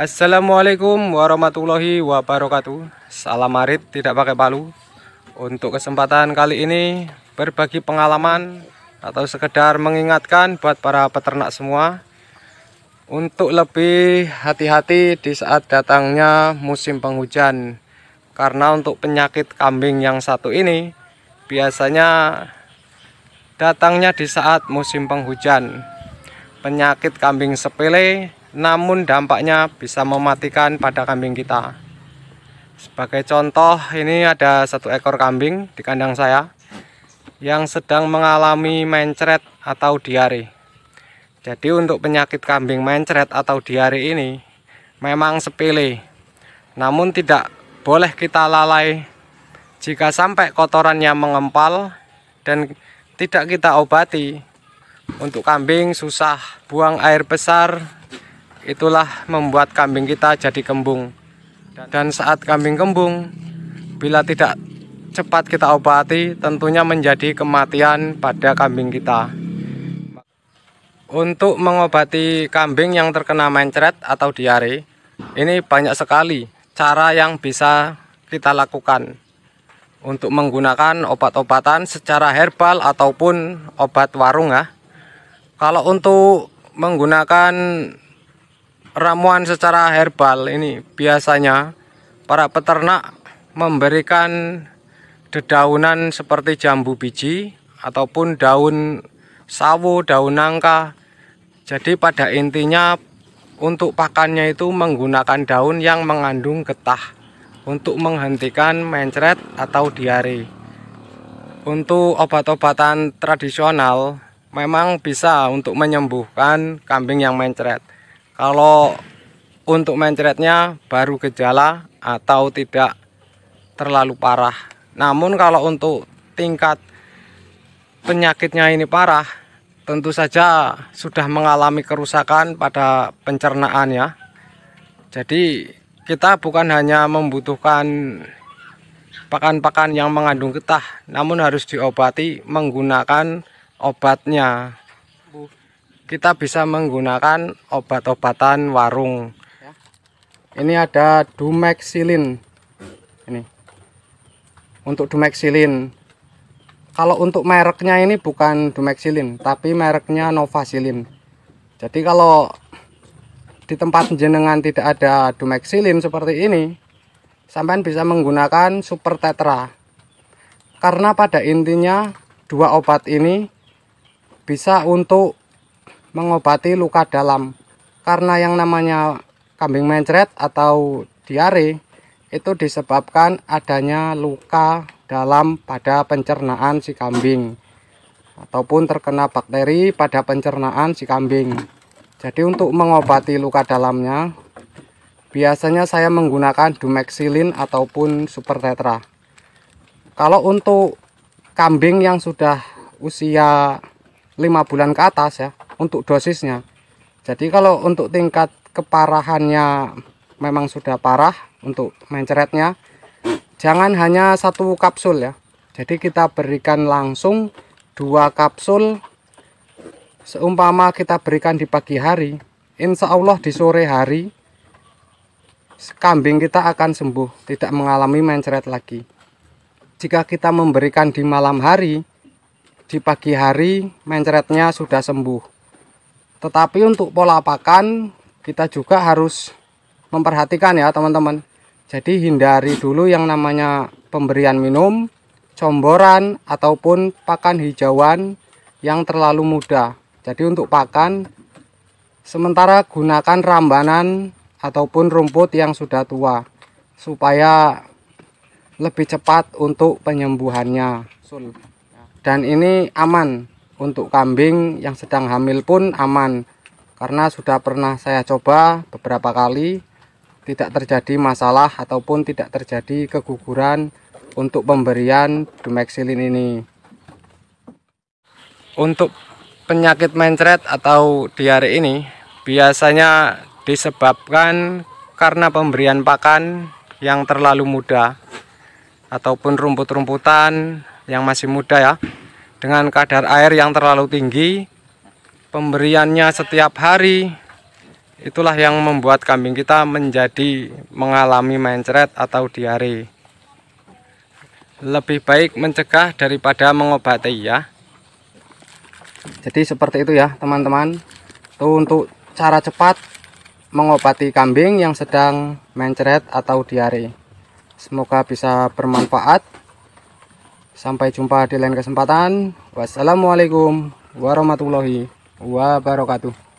Assalamualaikum warahmatullahi wabarakatuh Salam Marit tidak pakai palu Untuk kesempatan kali ini berbagi pengalaman Atau sekedar mengingatkan buat para peternak semua Untuk lebih hati-hati di saat datangnya musim penghujan Karena untuk penyakit kambing yang satu ini Biasanya datangnya di saat musim penghujan Penyakit kambing sepele namun dampaknya bisa mematikan pada kambing kita sebagai contoh ini ada satu ekor kambing di kandang saya yang sedang mengalami mencret atau diare jadi untuk penyakit kambing mencret atau diare ini memang sepele namun tidak boleh kita lalai jika sampai kotorannya mengempal dan tidak kita obati untuk kambing susah buang air besar itulah membuat kambing kita jadi kembung dan saat kambing kembung bila tidak cepat kita obati tentunya menjadi kematian pada kambing kita untuk mengobati kambing yang terkena mencret atau diare ini banyak sekali cara yang bisa kita lakukan untuk menggunakan obat-obatan secara herbal ataupun obat warung ya kalau untuk menggunakan ramuan secara herbal ini biasanya para peternak memberikan dedaunan seperti jambu biji ataupun daun sawo, daun nangka. Jadi pada intinya untuk pakannya itu menggunakan daun yang mengandung getah untuk menghentikan mencret atau diare. Untuk obat-obatan tradisional memang bisa untuk menyembuhkan kambing yang mencret. Kalau untuk mencretnya baru gejala atau tidak terlalu parah. Namun kalau untuk tingkat penyakitnya ini parah, tentu saja sudah mengalami kerusakan pada pencernaan ya. Jadi kita bukan hanya membutuhkan pakan-pakan yang mengandung getah, namun harus diobati menggunakan obatnya kita bisa menggunakan obat-obatan warung ya. ini ada dumexilin ini untuk dumexilin kalau untuk mereknya ini bukan dumexilin tapi mereknya novasilin jadi kalau di tempat jenengan tidak ada dumexilin seperti ini sampean bisa menggunakan super tetra karena pada intinya dua obat ini bisa untuk mengobati luka dalam karena yang namanya kambing mencret atau diare itu disebabkan adanya luka dalam pada pencernaan si kambing ataupun terkena bakteri pada pencernaan si kambing jadi untuk mengobati luka dalamnya biasanya saya menggunakan dumexilin ataupun super tetra kalau untuk kambing yang sudah usia 5 bulan ke atas ya untuk dosisnya jadi kalau untuk tingkat keparahannya memang sudah parah untuk menceretnya jangan hanya satu kapsul ya jadi kita berikan langsung dua kapsul seumpama kita berikan di pagi hari insya Allah di sore hari kambing kita akan sembuh tidak mengalami menceret lagi jika kita memberikan di malam hari di pagi hari menceretnya sudah sembuh tetapi untuk pola pakan kita juga harus memperhatikan ya teman-teman. Jadi hindari dulu yang namanya pemberian minum, comboran ataupun pakan hijauan yang terlalu mudah Jadi untuk pakan sementara gunakan rambanan ataupun rumput yang sudah tua supaya lebih cepat untuk penyembuhannya. Dan ini aman untuk kambing yang sedang hamil pun aman karena sudah pernah saya coba beberapa kali tidak terjadi masalah ataupun tidak terjadi keguguran untuk pemberian Dumexilin ini untuk penyakit mencret atau diare ini biasanya disebabkan karena pemberian pakan yang terlalu muda ataupun rumput-rumputan yang masih muda ya dengan kadar air yang terlalu tinggi pemberiannya setiap hari itulah yang membuat kambing kita menjadi mengalami mencret atau diare lebih baik mencegah daripada mengobati ya jadi seperti itu ya teman-teman untuk cara cepat mengobati kambing yang sedang mencret atau diare semoga bisa bermanfaat Sampai jumpa di lain kesempatan. Wassalamualaikum warahmatullahi wabarakatuh.